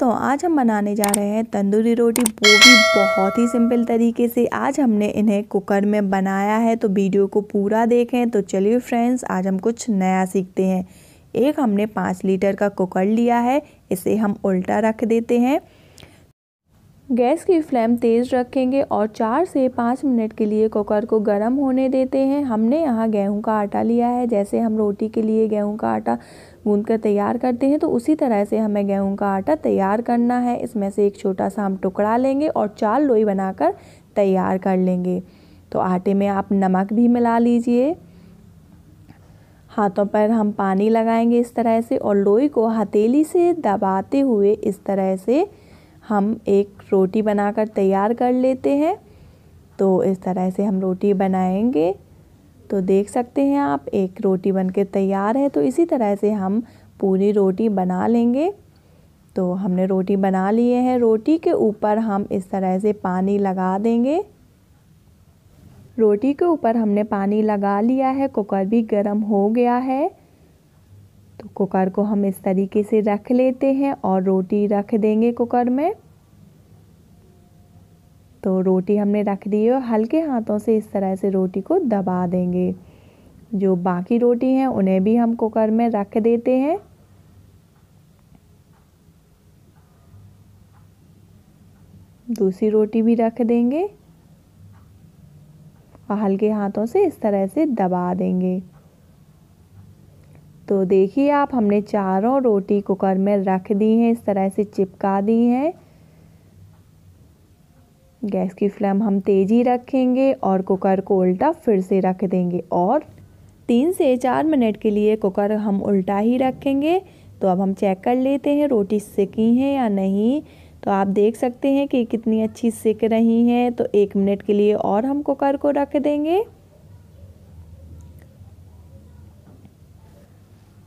दोस्तों आज हम बनाने जा रहे हैं तंदूरी रोटी वो भी बहुत ही सिंपल तरीके से आज हमने इन्हें कुकर में बनाया है तो वीडियो को पूरा देखें तो चलिए फ्रेंड्स आज हम कुछ नया सीखते हैं एक हमने पाँच लीटर का कुकर लिया है इसे हम उल्टा रख देते हैं गैस की फ्लेम तेज़ रखेंगे और चार से पाँच मिनट के लिए कुकर को गर्म होने देते हैं हमने यहाँ गेहूं का आटा लिया है जैसे हम रोटी के लिए गेहूं का आटा गूँध कर तैयार करते हैं तो उसी तरह से हमें गेहूं का आटा तैयार करना है इसमें से एक छोटा सा हम टुकड़ा लेंगे और चार लोई बनाकर तैयार कर लेंगे तो आटे में आप नमक भी मिला लीजिए हाथों पर हम पानी लगाएंगे इस तरह से और लोई को हथेली से दबाते हुए इस तरह से हम एक रोटी बनाकर तैयार कर लेते हैं तो इस तरह से हम रोटी बनाएंगे तो देख सकते हैं आप एक रोटी बनके तैयार है तो इसी तरह से हम पूरी रोटी बना लेंगे तो हमने रोटी बना लिए हैं रोटी के ऊपर हम इस तरह से पानी लगा देंगे रोटी के ऊपर हमने पानी लगा लिया है कुकर भी गर्म हो गया है तो कुकर को हम इस तरीके से रख लेते हैं और रोटी रख देंगे कुकर में तो रोटी हमने रख दी है और हल्के हाथों से इस तरह से रोटी को दबा देंगे जो बाकी रोटी हैं उन्हें भी हम कुकर में रख देते हैं दूसरी रोटी भी रख देंगे और हल्के हाथों से इस तरह से दबा देंगे तो देखिए आप हमने चारों रोटी कुकर में रख दी हैं इस तरह से चिपका दी हैं गैस की फ्लेम हम तेज़ी रखेंगे और कुकर को उल्टा फिर से रख देंगे और तीन से चार मिनट के लिए कुकर हम उल्टा ही रखेंगे तो अब हम चेक कर लेते हैं रोटी सिकी हैं या नहीं तो आप देख सकते हैं कि कितनी अच्छी सिक रही हैं तो एक मिनट के लिए और हम कुकर को रख देंगे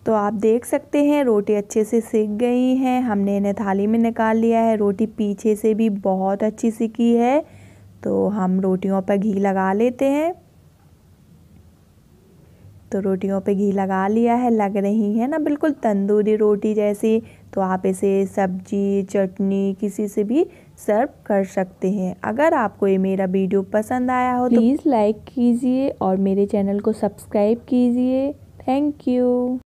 तो आप देख सकते हैं रोटी अच्छे से सीख गई हैं हमने इन्हें थाली में निकाल लिया है रोटी पीछे से भी बहुत अच्छी सीखी है तो हम रोटियों पर घी लगा लेते हैं तो रोटियों पे घी लगा लिया है लग रही है ना बिल्कुल तंदूरी रोटी जैसी तो आप इसे सब्जी चटनी किसी से भी सर्व कर सकते हैं अगर आपको ये मेरा वीडियो पसंद आया हो तो प्लीज़ लाइक कीजिए और मेरे चैनल को सब्सक्राइब कीजिए थैंक यू